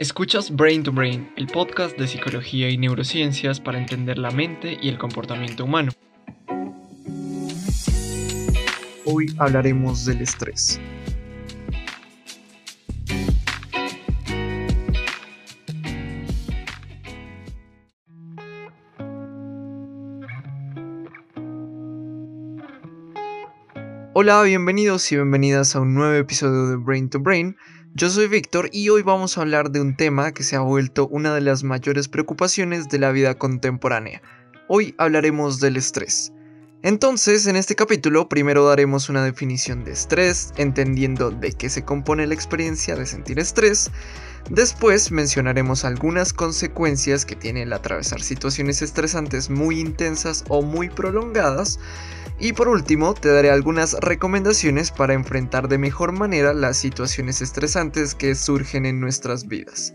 Escuchas Brain to Brain, el podcast de psicología y neurociencias para entender la mente y el comportamiento humano. Hoy hablaremos del estrés. Hola, bienvenidos y bienvenidas a un nuevo episodio de Brain to Brain. Yo soy Víctor y hoy vamos a hablar de un tema que se ha vuelto una de las mayores preocupaciones de la vida contemporánea. Hoy hablaremos del estrés. Entonces, en este capítulo primero daremos una definición de estrés, entendiendo de qué se compone la experiencia de sentir estrés, Después mencionaremos algunas consecuencias que tiene el atravesar situaciones estresantes muy intensas o muy prolongadas. Y por último, te daré algunas recomendaciones para enfrentar de mejor manera las situaciones estresantes que surgen en nuestras vidas.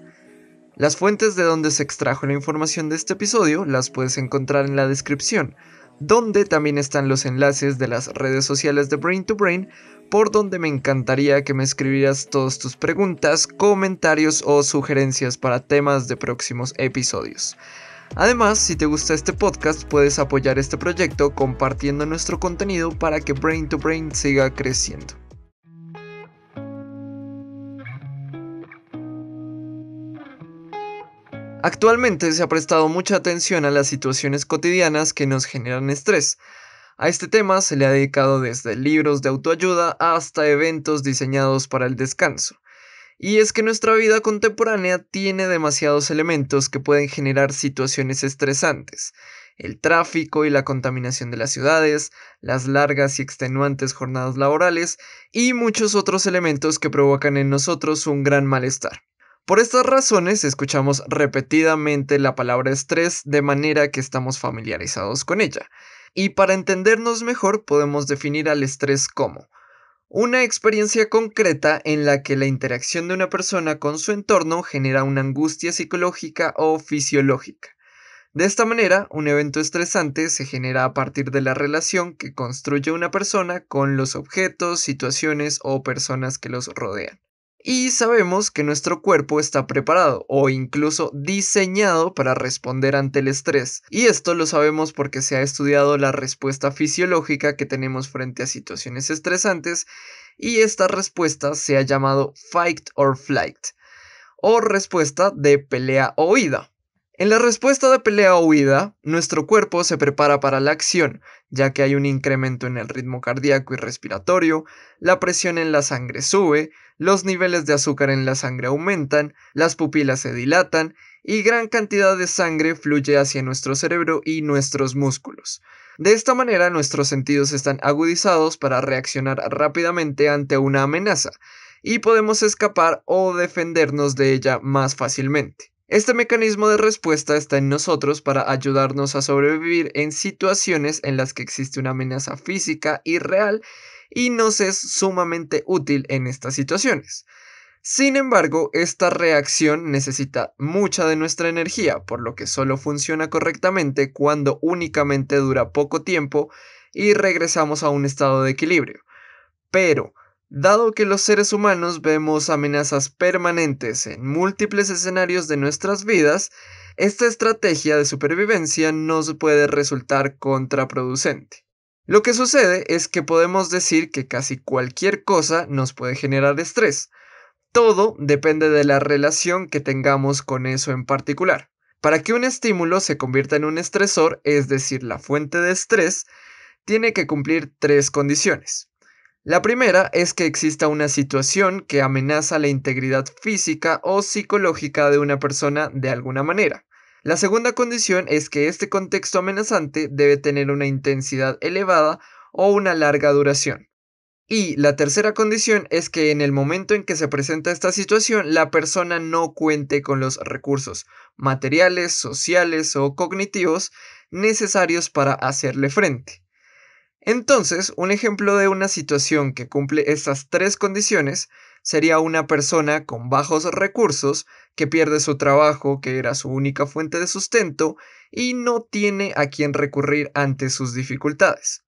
Las fuentes de donde se extrajo la información de este episodio las puedes encontrar en la descripción, donde también están los enlaces de las redes sociales de Brain to Brain por donde me encantaría que me escribieras todas tus preguntas, comentarios o sugerencias para temas de próximos episodios. Además, si te gusta este podcast, puedes apoyar este proyecto compartiendo nuestro contenido para que Brain to Brain siga creciendo. Actualmente se ha prestado mucha atención a las situaciones cotidianas que nos generan estrés. A este tema se le ha dedicado desde libros de autoayuda hasta eventos diseñados para el descanso. Y es que nuestra vida contemporánea tiene demasiados elementos que pueden generar situaciones estresantes. El tráfico y la contaminación de las ciudades, las largas y extenuantes jornadas laborales y muchos otros elementos que provocan en nosotros un gran malestar. Por estas razones escuchamos repetidamente la palabra estrés de manera que estamos familiarizados con ella. Y para entendernos mejor podemos definir al estrés como una experiencia concreta en la que la interacción de una persona con su entorno genera una angustia psicológica o fisiológica. De esta manera, un evento estresante se genera a partir de la relación que construye una persona con los objetos, situaciones o personas que los rodean y sabemos que nuestro cuerpo está preparado o incluso diseñado para responder ante el estrés. Y esto lo sabemos porque se ha estudiado la respuesta fisiológica que tenemos frente a situaciones estresantes y esta respuesta se ha llamado fight or flight o respuesta de pelea o huida. En la respuesta de pelea o huida, nuestro cuerpo se prepara para la acción, ya que hay un incremento en el ritmo cardíaco y respiratorio, la presión en la sangre sube, los niveles de azúcar en la sangre aumentan, las pupilas se dilatan y gran cantidad de sangre fluye hacia nuestro cerebro y nuestros músculos. De esta manera nuestros sentidos están agudizados para reaccionar rápidamente ante una amenaza y podemos escapar o defendernos de ella más fácilmente. Este mecanismo de respuesta está en nosotros para ayudarnos a sobrevivir en situaciones en las que existe una amenaza física y real y nos es sumamente útil en estas situaciones. Sin embargo, esta reacción necesita mucha de nuestra energía, por lo que solo funciona correctamente cuando únicamente dura poco tiempo y regresamos a un estado de equilibrio. Pero, Dado que los seres humanos vemos amenazas permanentes en múltiples escenarios de nuestras vidas, esta estrategia de supervivencia nos puede resultar contraproducente. Lo que sucede es que podemos decir que casi cualquier cosa nos puede generar estrés. Todo depende de la relación que tengamos con eso en particular. Para que un estímulo se convierta en un estresor, es decir, la fuente de estrés, tiene que cumplir tres condiciones. La primera es que exista una situación que amenaza la integridad física o psicológica de una persona de alguna manera. La segunda condición es que este contexto amenazante debe tener una intensidad elevada o una larga duración. Y la tercera condición es que en el momento en que se presenta esta situación, la persona no cuente con los recursos materiales, sociales o cognitivos necesarios para hacerle frente. Entonces, un ejemplo de una situación que cumple estas tres condiciones sería una persona con bajos recursos que pierde su trabajo, que era su única fuente de sustento, y no tiene a quien recurrir ante sus dificultades.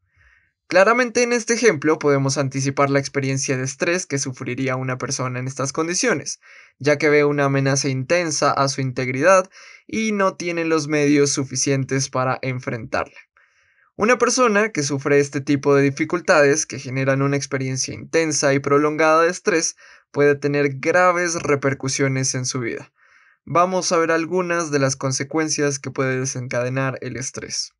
Claramente en este ejemplo podemos anticipar la experiencia de estrés que sufriría una persona en estas condiciones, ya que ve una amenaza intensa a su integridad y no tiene los medios suficientes para enfrentarla. Una persona que sufre este tipo de dificultades, que generan una experiencia intensa y prolongada de estrés, puede tener graves repercusiones en su vida. Vamos a ver algunas de las consecuencias que puede desencadenar el estrés.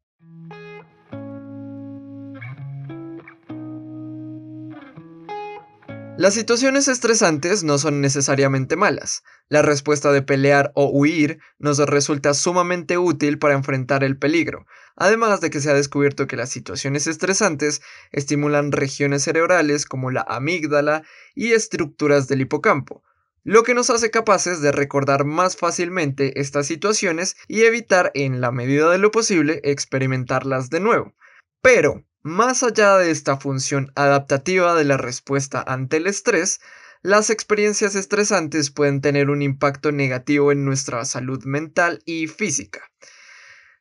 Las situaciones estresantes no son necesariamente malas. La respuesta de pelear o huir nos resulta sumamente útil para enfrentar el peligro, además de que se ha descubierto que las situaciones estresantes estimulan regiones cerebrales como la amígdala y estructuras del hipocampo, lo que nos hace capaces de recordar más fácilmente estas situaciones y evitar en la medida de lo posible experimentarlas de nuevo. Pero, más allá de esta función adaptativa de la respuesta ante el estrés, las experiencias estresantes pueden tener un impacto negativo en nuestra salud mental y física.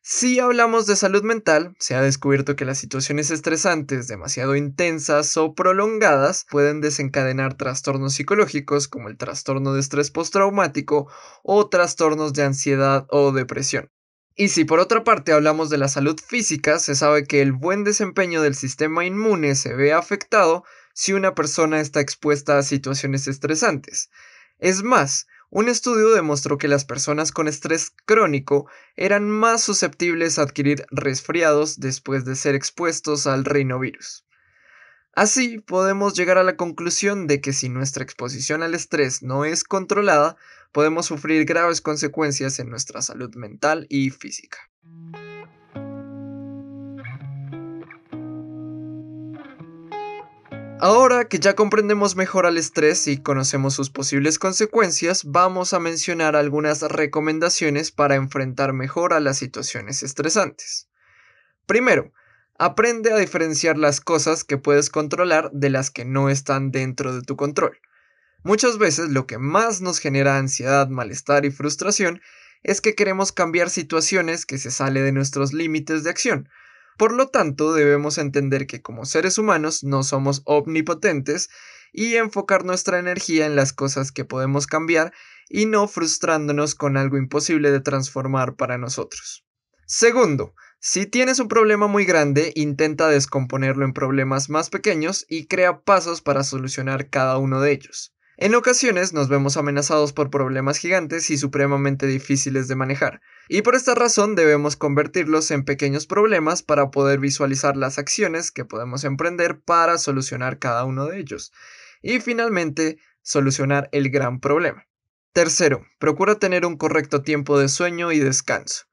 Si hablamos de salud mental, se ha descubierto que las situaciones estresantes, demasiado intensas o prolongadas, pueden desencadenar trastornos psicológicos como el trastorno de estrés postraumático o trastornos de ansiedad o depresión. Y si por otra parte hablamos de la salud física, se sabe que el buen desempeño del sistema inmune se ve afectado si una persona está expuesta a situaciones estresantes. Es más, un estudio demostró que las personas con estrés crónico eran más susceptibles a adquirir resfriados después de ser expuestos al rinovirus. Así podemos llegar a la conclusión de que si nuestra exposición al estrés no es controlada, podemos sufrir graves consecuencias en nuestra salud mental y física. Ahora que ya comprendemos mejor al estrés y conocemos sus posibles consecuencias, vamos a mencionar algunas recomendaciones para enfrentar mejor a las situaciones estresantes. Primero, Aprende a diferenciar las cosas que puedes controlar de las que no están dentro de tu control. Muchas veces lo que más nos genera ansiedad, malestar y frustración es que queremos cambiar situaciones que se salen de nuestros límites de acción. Por lo tanto, debemos entender que como seres humanos no somos omnipotentes y enfocar nuestra energía en las cosas que podemos cambiar y no frustrándonos con algo imposible de transformar para nosotros. Segundo, si tienes un problema muy grande, intenta descomponerlo en problemas más pequeños y crea pasos para solucionar cada uno de ellos. En ocasiones nos vemos amenazados por problemas gigantes y supremamente difíciles de manejar, y por esta razón debemos convertirlos en pequeños problemas para poder visualizar las acciones que podemos emprender para solucionar cada uno de ellos. Y finalmente, solucionar el gran problema. Tercero, procura tener un correcto tiempo de sueño y descanso.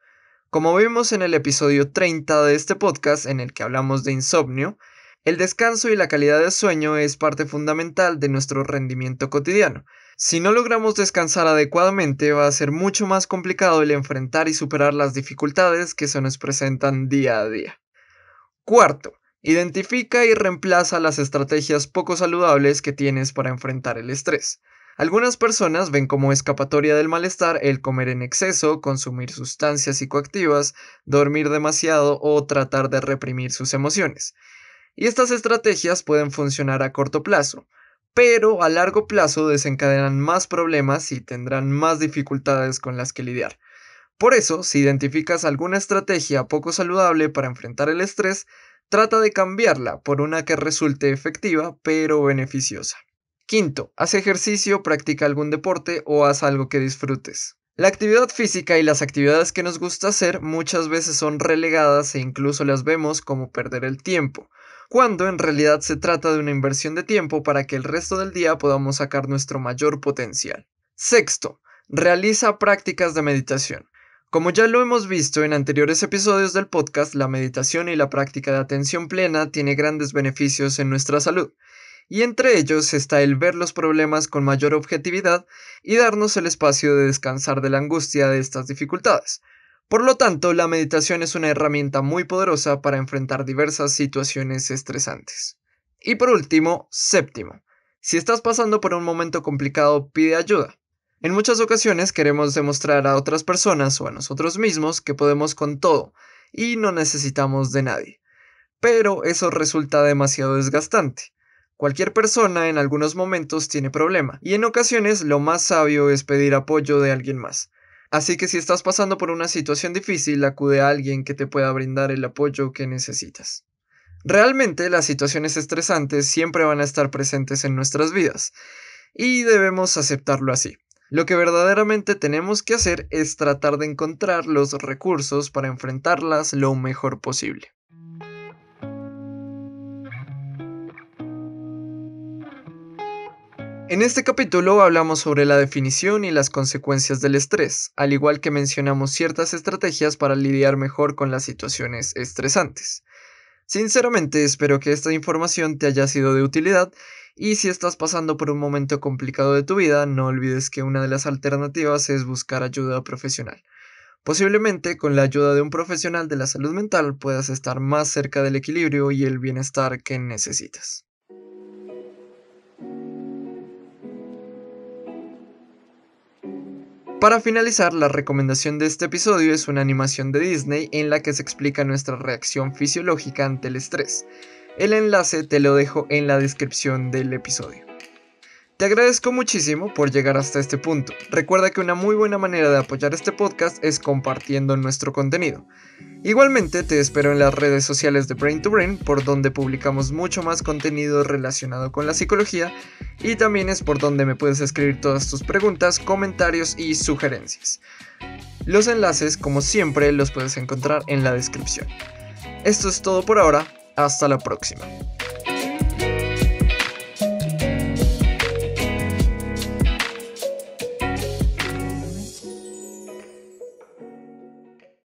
Como vimos en el episodio 30 de este podcast en el que hablamos de insomnio, el descanso y la calidad de sueño es parte fundamental de nuestro rendimiento cotidiano. Si no logramos descansar adecuadamente, va a ser mucho más complicado el enfrentar y superar las dificultades que se nos presentan día a día. Cuarto, identifica y reemplaza las estrategias poco saludables que tienes para enfrentar el estrés. Algunas personas ven como escapatoria del malestar el comer en exceso, consumir sustancias psicoactivas, dormir demasiado o tratar de reprimir sus emociones. Y estas estrategias pueden funcionar a corto plazo, pero a largo plazo desencadenan más problemas y tendrán más dificultades con las que lidiar. Por eso, si identificas alguna estrategia poco saludable para enfrentar el estrés, trata de cambiarla por una que resulte efectiva pero beneficiosa. Quinto, haz ejercicio, practica algún deporte o haz algo que disfrutes. La actividad física y las actividades que nos gusta hacer muchas veces son relegadas e incluso las vemos como perder el tiempo, cuando en realidad se trata de una inversión de tiempo para que el resto del día podamos sacar nuestro mayor potencial. Sexto, realiza prácticas de meditación. Como ya lo hemos visto en anteriores episodios del podcast, la meditación y la práctica de atención plena tiene grandes beneficios en nuestra salud, y entre ellos está el ver los problemas con mayor objetividad y darnos el espacio de descansar de la angustia de estas dificultades. Por lo tanto, la meditación es una herramienta muy poderosa para enfrentar diversas situaciones estresantes. Y por último, séptimo, si estás pasando por un momento complicado, pide ayuda. En muchas ocasiones queremos demostrar a otras personas o a nosotros mismos que podemos con todo y no necesitamos de nadie. Pero eso resulta demasiado desgastante. Cualquier persona en algunos momentos tiene problema, y en ocasiones lo más sabio es pedir apoyo de alguien más. Así que si estás pasando por una situación difícil, acude a alguien que te pueda brindar el apoyo que necesitas. Realmente las situaciones estresantes siempre van a estar presentes en nuestras vidas, y debemos aceptarlo así. Lo que verdaderamente tenemos que hacer es tratar de encontrar los recursos para enfrentarlas lo mejor posible. En este capítulo hablamos sobre la definición y las consecuencias del estrés, al igual que mencionamos ciertas estrategias para lidiar mejor con las situaciones estresantes. Sinceramente espero que esta información te haya sido de utilidad y si estás pasando por un momento complicado de tu vida, no olvides que una de las alternativas es buscar ayuda profesional. Posiblemente con la ayuda de un profesional de la salud mental puedas estar más cerca del equilibrio y el bienestar que necesitas. Para finalizar, la recomendación de este episodio es una animación de Disney en la que se explica nuestra reacción fisiológica ante el estrés. El enlace te lo dejo en la descripción del episodio. Te agradezco muchísimo por llegar hasta este punto. Recuerda que una muy buena manera de apoyar este podcast es compartiendo nuestro contenido. Igualmente te espero en las redes sociales de Brain to Brain, por donde publicamos mucho más contenido relacionado con la psicología y también es por donde me puedes escribir todas tus preguntas, comentarios y sugerencias. Los enlaces, como siempre, los puedes encontrar en la descripción. Esto es todo por ahora, hasta la próxima.